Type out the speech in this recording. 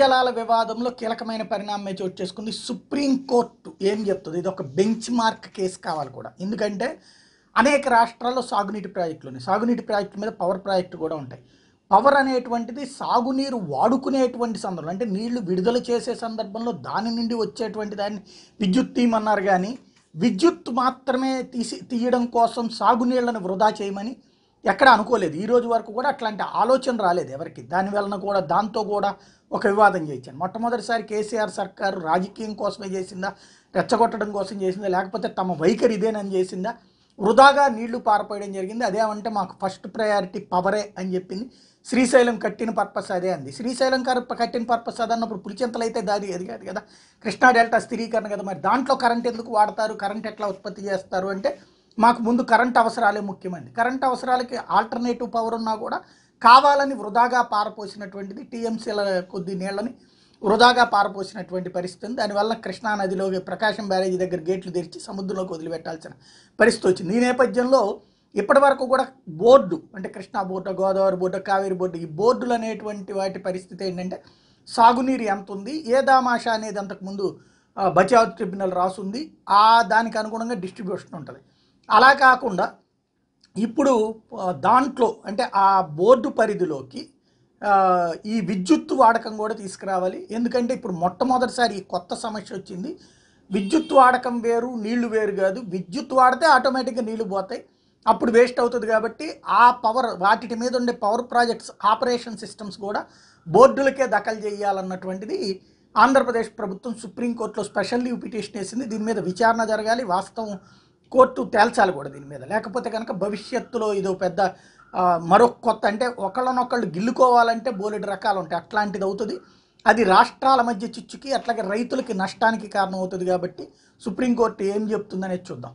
జలాల వివాదంలో కీలకమైన పరిణామమే చోటు చేసుకుంది సుప్రీంకోర్టు ఏం చెప్తుంది ఇది ఒక బెంచ్ మార్క్ కేసు కావాలి కూడా ఎందుకంటే అనేక రాష్ట్రాల్లో సాగునీటి ప్రాజెక్టులు ఉన్నాయి సాగునీటి ప్రాజెక్టు మీద పవర్ ప్రాజెక్టు కూడా ఉంటాయి పవర్ అనేటువంటిది సాగునీరు వాడుకునేటువంటి సందర్భం అంటే నీళ్లు విడుదల చేసే సందర్భంలో దాని నుండి వచ్చేటువంటి దాన్ని విద్యుత్ తీయమన్నారు కానీ విద్యుత్ మాత్రమే తీసి తీయడం కోసం సాగునీళ్లను వృధా చేయమని ఎక్కడ అనుకోలేదు ఈ రోజు వరకు కూడా అట్లాంటి ఆలోచన రాలేదు ఎవరికి దాని వలన కూడా దాంతో కూడా ఒక వివాదం చేయించాను మొట్టమొదటిసారి కేసీఆర్ సర్కారు రాజకీయం కోసమే చేసిందా రెచ్చగొట్టడం కోసం చేసిందా లేకపోతే తమ వైఖరి ఇదేనని చేసిందా వృధాగా నీళ్లు పారపోయడం జరిగింది అదేమంటే మాకు ఫస్ట్ ప్రయారిటీ పవరే అని చెప్పింది శ్రీశైలం కట్టిన పర్పస్ అదే అంది శ్రీశైలం కట్టిన పర్పస్ అదన్నప్పుడు పులిచింతలు అయితే దాది అది కాదు కదా కృష్ణా డెల్టా స్థిరీకరణ కదా మరి దాంట్లో కరెంట్ ఎందుకు వాడతారు కరెంట్ ఎట్లా ఉత్పత్తి చేస్తారు అంటే మాకు ముందు కరెంట్ అవసరాలే ముఖ్యమండి కరెంట్ అవసరాలకి ఆల్టర్నేటివ్ పవర్ ఉన్నా కూడా కావాలని వృధాగా పారపోసినటువంటిది టీఎంసీల కొద్ది నీళ్ళని వృధాగా పారపోసినటువంటి పరిస్థితి ఉంది దానివల్ల కృష్ణానదిలో ప్రకాశం బ్యారేజీ దగ్గర గేట్లు తెరిచి సముద్రంలోకి వదిలిపెట్టాల్సిన పరిస్థితి వచ్చింది ఈ నేపథ్యంలో ఇప్పటి వరకు కూడా బోర్డు అంటే Krishna board Godavari board Kaveri board ఈ బోర్డులు అనేటువంటి వాటి పరిస్థితి ఏంటంటే సాగునీరు ఎంత ఉంది ఏ దామాషా అనేది అంతకుముందు బచావ్ ట్రిబ్యునల్ రాసుంది ఆ దానికి అనుగుణంగా డిస్ట్రిబ్యూషన్ ఉంటుంది అలా కాకుండా ఇప్పుడు దాంట్లో అంటే ఆ బోర్డు పరిధిలోకి ఈ విద్యుత్ వాడకం కూడా తీసుకురావాలి ఎందుకంటే ఇప్పుడు మొట్టమొదటిసారి ఈ కొత్త సమస్య వచ్చింది విద్యుత్ వాడకం వేరు నీళ్లు వేరు కాదు విద్యుత్ వాడితే ఆటోమేటిక్గా నీళ్లు పోతాయి అప్పుడు వేస్ట్ అవుతుంది కాబట్టి ఆ పవర్ వాటి మీద ఉండే పవర్ ప్రాజెక్ట్స్ ఆపరేషన్ సిస్టమ్స్ కూడా బోర్డులకే దఖలు చేయాలన్నటువంటిది ఆంధ్రప్రదేశ్ ప్రభుత్వం సుప్రీంకోర్టులో స్పెషల్లీ పిటిషన్ వేసింది దీని మీద విచారణ జరగాలి వాస్తవం కోర్టు తేల్చాలి కూడా దీని మీద లేకపోతే కనుక భవిష్యత్తులో ఇదో పెద్ద మరొక కొత్త అంటే ఒకళ్ళనొకళ్ళు గిల్లుకోవాలంటే బోలెడు రకాలు ఉంటాయి అట్లాంటిది అవుతుంది అది రాష్ట్రాల మధ్య చిచ్చుకి అట్లాగే రైతులకి నష్టానికి కారణం అవుతుంది కాబట్టి సుప్రీంకోర్టు ఏం చెప్తుందనేది చూద్దాం